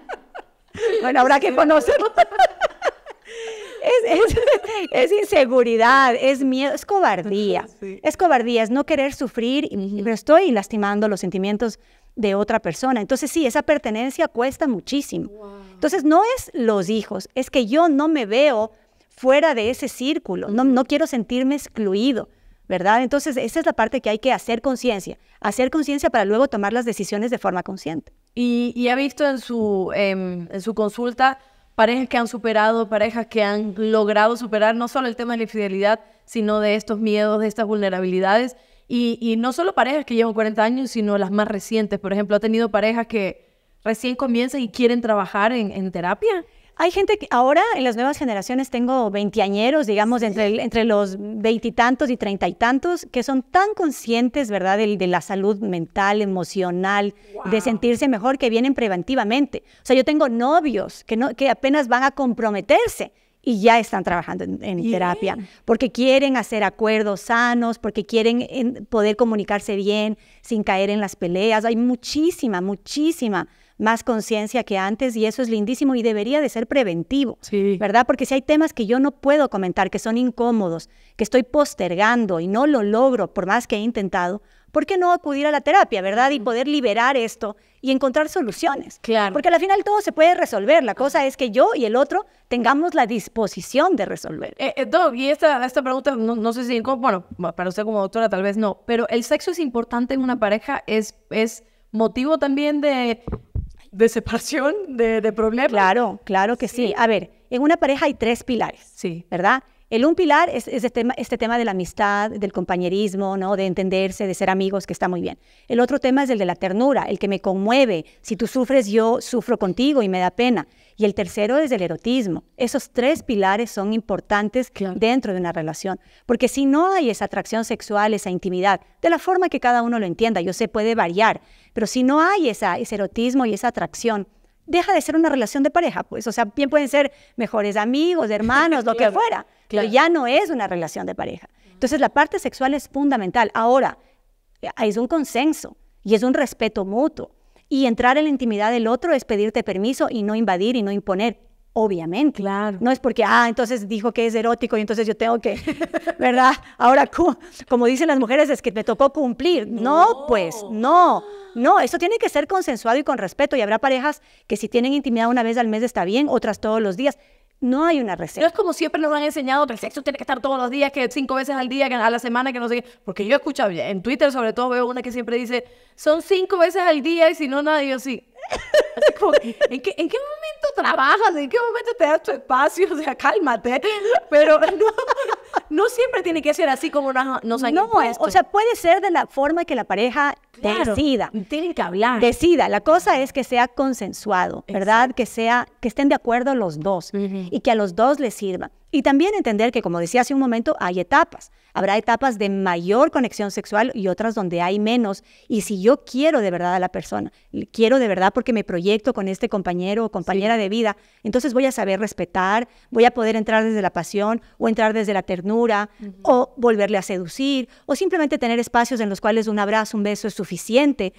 bueno, habrá que este, conocerlo. es, inseguridad, es miedo, es cobardía. Es cobardía, es no querer sufrir, pero estoy lastimando los sentimientos de otra persona. Entonces sí, esa pertenencia cuesta muchísimo. Entonces no es los hijos, es que yo no me veo fuera de ese círculo, no, no quiero sentirme excluido. ¿verdad? Entonces, esa es la parte que hay que hacer conciencia, hacer conciencia para luego tomar las decisiones de forma consciente. Y, ha visto en su, em, en su consulta parejas que han superado, parejas que han logrado superar no solo el tema de la infidelidad, sino de estos miedos, de estas vulnerabilidades. Y, no solo parejas que llevan 40 años, sino las más recientes. Por ejemplo, ha tenido parejas que recién comienzan y quieren trabajar en terapia. Hay gente que ahora en las nuevas generaciones tengo veinteañeros, digamos, entre, entre los veintitantos y treinta y, tantos, que son tan conscientes, ¿verdad?, de, la salud mental, emocional, de sentirse mejor, que vienen preventivamente. O sea, yo tengo novios que, no, que apenas van a comprometerse y ya están trabajando en, terapia, porque quieren hacer acuerdos sanos, porque quieren poder comunicarse bien sin caer en las peleas. Hay muchísima, muchísima más conciencia que antes y eso es lindísimo y debería de ser preventivo, sí. ¿verdad? Porque si hay temas que yo no puedo comentar, que son incómodos, que estoy postergando y no lo logro por más que he intentado, ¿por qué no acudir a la terapia, verdad? Y poder liberar esto y encontrar soluciones. Claro. Porque al final todo se puede resolver. La cosa es que yo y el otro tengamos la disposición de resolver. Eh, eh y esta, esta pregunta, no, sé si, bueno, para usted como doctora tal vez no, pero el sexo es importante en una pareja, es, es motivo también de de separación, de, problemas. Claro, claro que sí. A ver, en una pareja hay tres pilares, sí. ¿verdad? El un pilar es, este, tema, este, tema, de la amistad, del compañerismo, ¿no? de entenderse, de ser amigos, que está muy bien. El otro tema es el de la ternura, el que me conmueve. Si tú sufres, yo sufro contigo y me da pena y el tercero es el erotismo. Esos tres pilares son importantes dentro de una relación, porque si no hay esa atracción sexual, esa intimidad, de la forma que cada uno lo entienda, yo sé, puede variar, pero si no hay esa, ese erotismo y esa atracción, deja de ser una relación de pareja, pues, o sea, bien pueden ser mejores amigos, hermanos, lo que fuera, pero ya no es una relación de pareja. Entonces, la parte sexual es fundamental. Ahora, eh, es un consenso y es un respeto mutuo. Y entrar en la intimidad del otro es pedirte permiso y no invadir y no imponer. Obviamente. Claro. No es porque, ah, entonces dijo que es erótico y entonces yo tengo que, ¿verdad? Ahora, como dicen las mujeres, es que me tocó cumplir. No, no, pues, no. No, eso tiene que ser consensuado y con respeto. Y habrá parejas que si tienen intimidad una vez al mes está bien, otras todos los días. No hay una receta. No es como siempre nos han enseñado que el sexo tiene que estar todos los días, que cinco veces al día, que a la semana, que no sé Porque yo escuchado en Twitter, sobre todo, veo una que siempre dice, son cinco veces al día y si no, nada. Y yo sí. ¿en, qué, ¿en, qué, momento trabajas? ¿En qué momento te das tu espacio? O sea, cálmate. Pero no, no siempre tiene que ser así como nos, No, es o sea, puede ser de la forma que la pareja decida. Tienen que hablar. Decida. La cosa es que sea consensuado, ¿verdad? Que sea, que estén de acuerdo los dos y que a los dos les sirva. Y también entender que, como decía hace un momento, hay etapas. Habrá etapas de mayor conexión sexual y otras donde hay menos. Y si yo quiero de verdad a la persona, quiero de verdad porque me proyecto con este compañero o compañera de vida, entonces voy a saber respetar, voy a poder entrar desde la pasión o entrar desde la ternura o volverle a seducir o simplemente tener espacios en los cuales un abrazo, un beso es suficiente.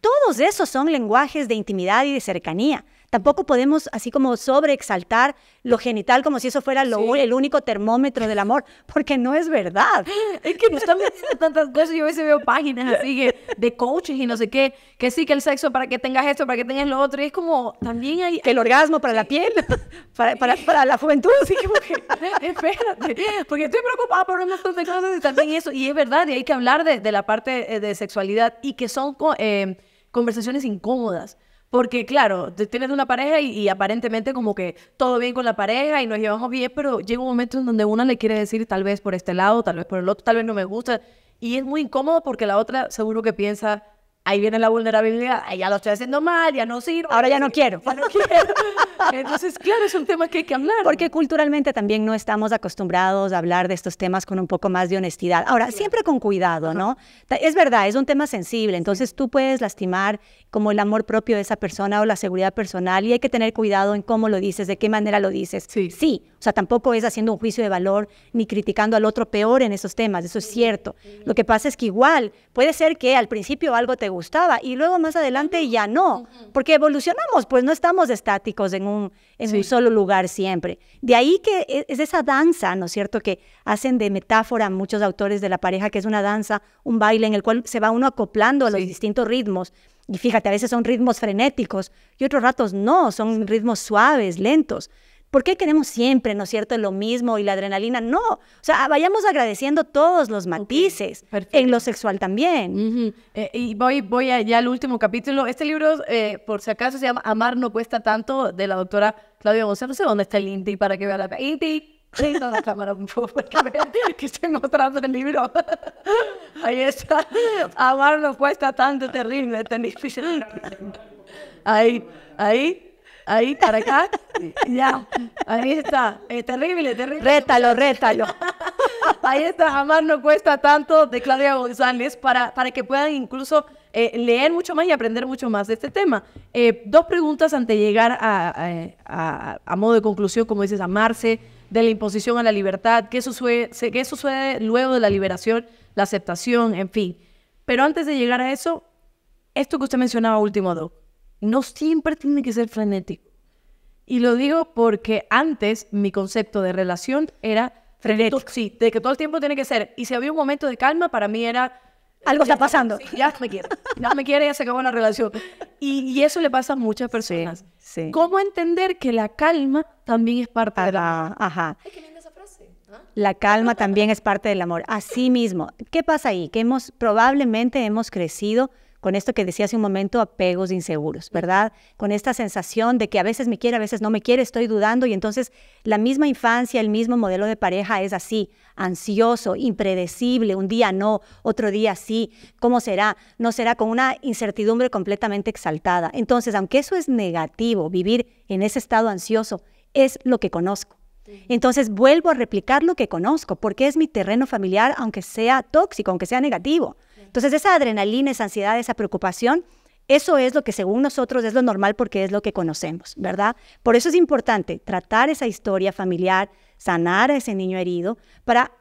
Todos esos son lenguajes de intimidad y de cercanía. Tampoco podemos así como sobreexaltar lo genital como si eso fuera el único termómetro del amor, porque no es verdad. Es que nos están diciendo tantas cosas. Yo a veces veo páginas así de coaches y no sé qué, que sí, que el sexo para que tengas esto, para que tengas lo otro. Y es como también hay. Que el orgasmo para la piel, para, la juventud. que mujer, espérate, porque estoy preocupada por un montón de cosas y también eso. Y es verdad, y hay que hablar de, la parte eh, de sexualidad y que son eh, conversaciones incómodas. Porque claro, tienes una pareja y, aparentemente como que todo bien con la pareja y nos llevamos bien, pero llega un momento en donde una le quiere decir tal vez por este lado, tal vez por el otro, tal vez no me gusta. Y es muy incómodo porque la otra seguro que piensa, ahí viene la vulnerabilidad, ya lo estoy haciendo mal, ya no sirvo. Ahora ya no quiero. no quiero. Entonces, claro, es un tema que hay que hablar. Porque culturalmente también no estamos acostumbrados a hablar de estos temas con un poco más de honestidad. Ahora, siempre con cuidado, ¿no? Es verdad, es un tema sensible, entonces tú puedes lastimar como el amor propio de esa persona o la seguridad personal y hay que tener cuidado en cómo lo dices, de qué manera lo dices. Sí. Sí, o sea, tampoco es haciendo un juicio de valor ni criticando al otro peor en esos temas, eso es cierto. Lo que pasa es que igual puede ser que al principio algo te gustaba y luego más adelante ya no, porque evolucionamos, pues no estamos estáticos en un, en un solo lugar siempre. De ahí que e, es esa danza, ¿no es cierto?, que hacen de metáfora muchos autores de la pareja, que es una danza, un baile en el cual se va uno acoplando a los distintos ritmos. Y fíjate, a veces son ritmos frenéticos y otros ratos no, son ritmos suaves, lentos. ¿Por qué queremos siempre, no es cierto, lo mismo y la adrenalina? No, o sea, vayamos agradeciendo todos los matices, en lo sexual también. Eh, y voy, voy allá al último capítulo. Este libro, eh, por si acaso, se llama Amar no cuesta tanto, de la doctora Claudia González. No sé dónde está el Inti para que vea la... Inti, a la cámara un poco, que estoy mostrando el libro. Ahí está. Amar no cuesta tanto, terrible, tan difícil. Ahí, ahí ahí para acá, ya, ahí está, eh, terrible, terrible. Rétalo, rétalo. Ahí está, jamás no cuesta tanto de Claudia González para, para que puedan incluso eh, leer mucho más y aprender mucho más de este tema. Eh, dos preguntas antes de llegar a, modo de conclusión, como dices, amarse de la imposición a la libertad, qué sucede, qué sucede luego de la liberación, la aceptación, en fin. Pero antes de llegar a eso, esto que usted mencionaba último, Doc, no siempre tiene que ser frenético. Y lo digo porque antes mi concepto de relación era frenético. Sí, de que todo el tiempo tiene que ser. Y si había un momento de calma, para mí era... Algo está pasando. ya me quiere. Ya me quiere, ya se acabó la relación. Y, eso le pasa a muchas personas. Sí, ¿Cómo entender que la calma también es parte de la... Ajá. Ay, qué linda esa frase. La calma también es parte del amor. Así mismo. ¿Qué pasa ahí? Que hemos, probablemente hemos crecido con esto que decía hace un momento, apegos inseguros, ¿verdad? Con esta sensación de que a veces me quiere, a veces no me quiere, estoy dudando y entonces la misma infancia, el mismo modelo de pareja es así, ansioso, impredecible, un día no, otro día sí, ¿cómo será? No será con una incertidumbre completamente exaltada. Entonces, aunque eso es negativo, vivir en ese estado ansioso, es lo que conozco. Entonces vuelvo a replicar lo que conozco, porque es mi terreno familiar, aunque sea tóxico, aunque sea negativo. Entonces, esa adrenalina, esa ansiedad, esa preocupación, eso es lo que según nosotros es lo normal porque es lo que conocemos, ¿verdad? Por eso es importante tratar esa historia familiar, sanar a ese niño herido para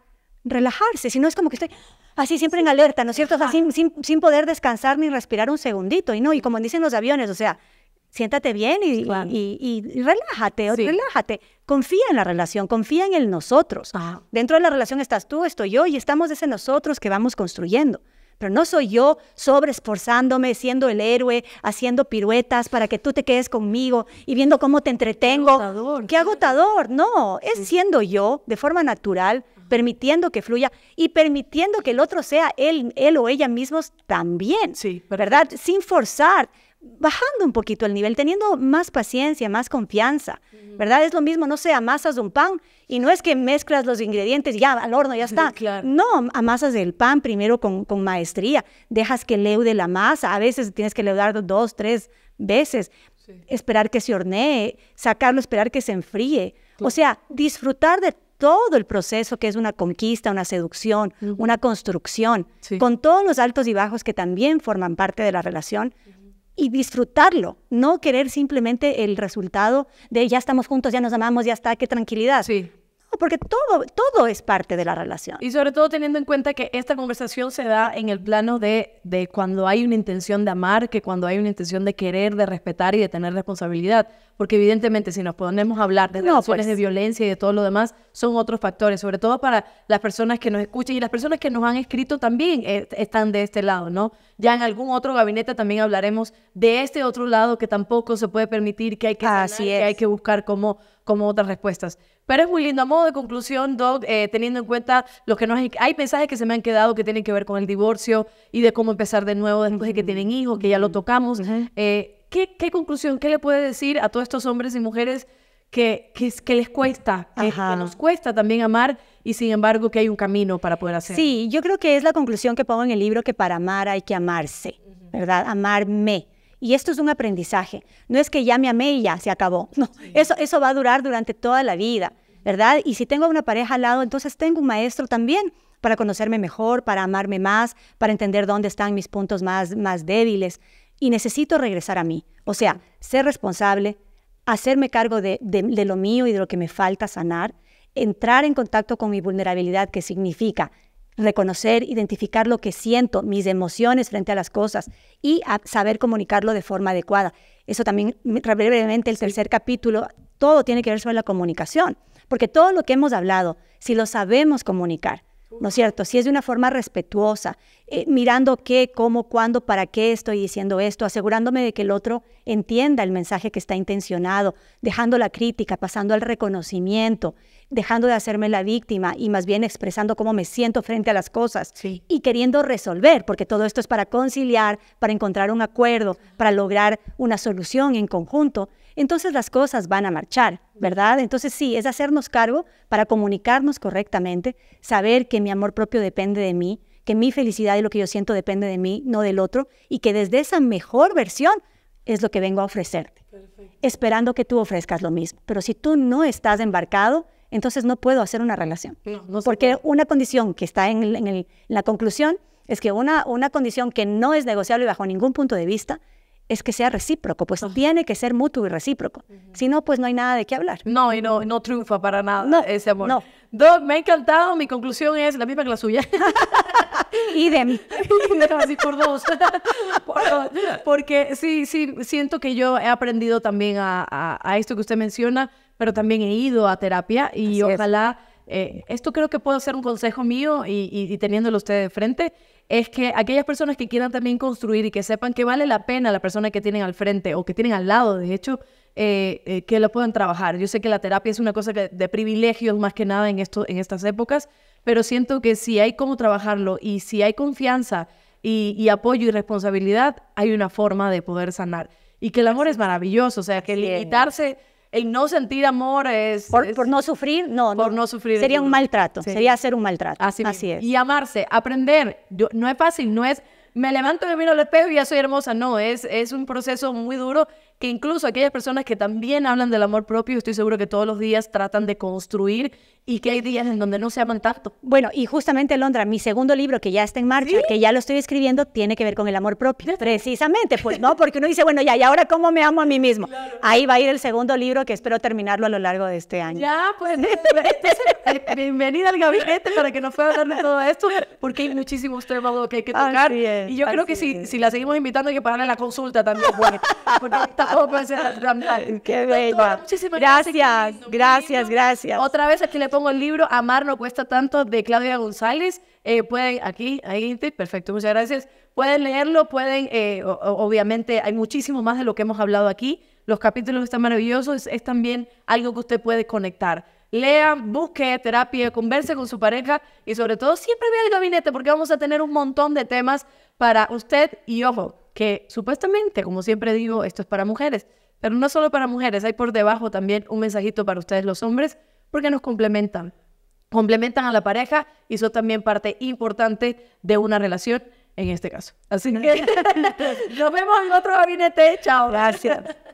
relajarse. Si no es como que estoy así siempre en alerta, ¿no es cierto? O sin, poder descansar ni respirar un segundito. Y no, y como dicen los aviones, o sea, siéntate bien y, y, relájate, relájate. Confía en la relación, confía en el nosotros. Dentro de la relación estás tú, estoy yo y estamos ese nosotros que vamos construyendo. Pero no soy yo esforzándome siendo el héroe, haciendo piruetas para que tú te quedes conmigo y viendo cómo te entretengo. Qué agotador. Qué agotador. No, es siendo yo de forma natural, permitiendo que fluya y permitiendo que el otro sea él, él o ella mismos también. Sí, ¿verdad? Sin forzar bajando un poquito el nivel, teniendo más paciencia, más confianza, ¿verdad? Es lo mismo, no sé, amasas un pan y no es que mezclas los ingredientes y ya al horno ya está. No, amasas el pan primero con, maestría, dejas que leude la masa, a veces tienes que leudar dos, tres veces, esperar que se hornee, sacarlo, esperar que se enfríe. O sea, disfrutar de todo el proceso que es una conquista, una seducción, una construcción, con todos los altos y bajos que también forman parte de la relación, y disfrutarlo, no querer simplemente el resultado de ya estamos juntos, ya nos amamos, ya está, qué tranquilidad. Sí porque todo, todo es parte de la relación. Y sobre todo teniendo en cuenta que esta conversación se da en el plano de, de cuando hay una intención de amar, que cuando hay una intención de querer, de respetar y de tener responsabilidad. Porque evidentemente si nos ponemos a hablar de no, pues. de violencia y de todo lo demás, son otros factores, sobre todo para las personas que nos escuchan y las personas que nos han escrito también eh, están de este lado, ¿no? Ya en algún otro gabinete también hablaremos de este otro lado que tampoco se puede permitir, que hay que, que hay que buscar como, como otras respuestas. Pero es muy lindo. A modo de conclusión, Doc, eh, teniendo en cuenta los que no Hay mensajes que se me han quedado que tienen que ver con el divorcio y de cómo empezar de nuevo después de que tienen hijos, que ya lo tocamos. Eh, ¿qué, conclusión, qué le puede decir a todos estos hombres y mujeres que, que, les cuesta, que, nos cuesta también amar y sin embargo que hay un camino para poder hacerlo? Sí, yo creo que es la conclusión que pongo en el libro, que para amar hay que amarse, ¿verdad? Amarme y esto es un aprendizaje. No es que ya me amé y ya se acabó. No, eso, eso va a durar durante toda la vida, ¿verdad? Y si tengo una pareja al lado, entonces tengo un maestro también para conocerme mejor, para amarme más, para entender dónde están mis puntos más, más débiles. Y necesito regresar a mí. O sea, ser responsable, hacerme cargo de, de, de lo mío y de lo que me falta sanar, entrar en contacto con mi vulnerabilidad, que significa reconocer, identificar lo que siento, mis emociones frente a las cosas y saber comunicarlo de forma adecuada. Eso también, mm, brevemente, el tercer capítulo, todo tiene que ver sobre la comunicación, porque todo lo que hemos hablado, si lo sabemos comunicar, ¿no es cierto? Si es de una forma respetuosa, eh, mirando qué, cómo, cuándo, para qué estoy diciendo esto, asegurándome de que el otro entienda el mensaje que está intencionado, dejando la crítica, pasando al reconocimiento, dejando de hacerme la víctima y más bien expresando cómo me siento frente a las cosas y queriendo resolver, porque todo esto es para conciliar, para encontrar un acuerdo, para lograr una solución en conjunto, entonces las cosas van a marchar, ¿verdad? Entonces sí, es hacernos cargo para comunicarnos correctamente, saber que mi amor propio depende de mí, que mi felicidad y lo que yo siento depende de mí, no del otro, y que desde esa mejor versión es lo que vengo a ofrecerte, esperando que tú ofrezcas lo mismo. Pero si tú no estás embarcado, entonces no puedo hacer una relación. Porque una condición que está en, la conclusión es que una, una condición que no es negociable bajo ningún punto de vista es que sea recíproco, pues tiene que ser mutuo y recíproco. Si no, pues no hay nada de qué hablar. No, y no, no triunfa para nada ese amor. No. Doc, me ha encantado, mi conclusión es la misma que la suya. Idem. Así por dos. Porque sí, sí, siento que yo he aprendido también a esto que usted menciona, pero también he ido a terapia y ojalá, eh, esto creo que puedo ser un consejo mío y, teniéndolo usted de frente, es que aquellas personas que quieran también construir y que sepan que vale la pena la persona que tienen al frente o que tienen al lado, de hecho, eh, eh, que lo puedan trabajar. Yo sé que la terapia es una cosa de privilegios más que nada en, esto, en estas épocas, pero siento que si hay cómo trabajarlo y si hay confianza y, y apoyo y responsabilidad, hay una forma de poder sanar. Y que el amor es maravilloso, o sea, que limitarse el no sentir amor es por, no sufrir, no, por no, sufrir. Sería un maltrato, sería hacer un maltrato. Así, es. Y amarse, aprender, no es fácil, no es me levanto, me miro al espejo y ya soy hermosa, no, es es un proceso muy duro que incluso aquellas personas que también hablan del amor propio, estoy seguro que todos los días tratan de construir y que hay días en donde no se aman tanto. Bueno, y justamente Londra, mi segundo libro que ya está en marcha, que ya lo estoy escribiendo, tiene que ver con el amor propio. Precisamente, pues no, porque uno dice, bueno, ya, ¿y ahora cómo me amo a mí mismo? Ahí va a ir el segundo libro que espero terminarlo a lo largo de este año. Ya, pues, eh, bienvenida al gabinete para que nos pueda hablar de todo esto, porque hay muchísimos temas que hay que tocar. y yo creo que si, si, la seguimos invitando hay que pagarle la consulta también, porque está Qué Muchísimas gracias. Gracias, gracias, Otra vez aquí le pongo el libro Amar no cuesta tanto de Claudia González. Eh, pueden, aquí, ahí, perfecto, muchas gracias. Pueden leerlo, pueden, eh, obviamente hay muchísimo más de lo que hemos hablado aquí. Los capítulos están maravillosos, es, también algo que usted puede conectar lea, busque terapia, converse con su pareja y sobre todo siempre vea el gabinete porque vamos a tener un montón de temas para usted y ojo, que supuestamente, como siempre digo, esto es para mujeres, pero no solo para mujeres, hay por debajo también un mensajito para ustedes los hombres, porque nos complementan. Complementan a la pareja y son también parte importante de una relación en este caso. Así que nos vemos en otro gabinete. Chao. Gracias.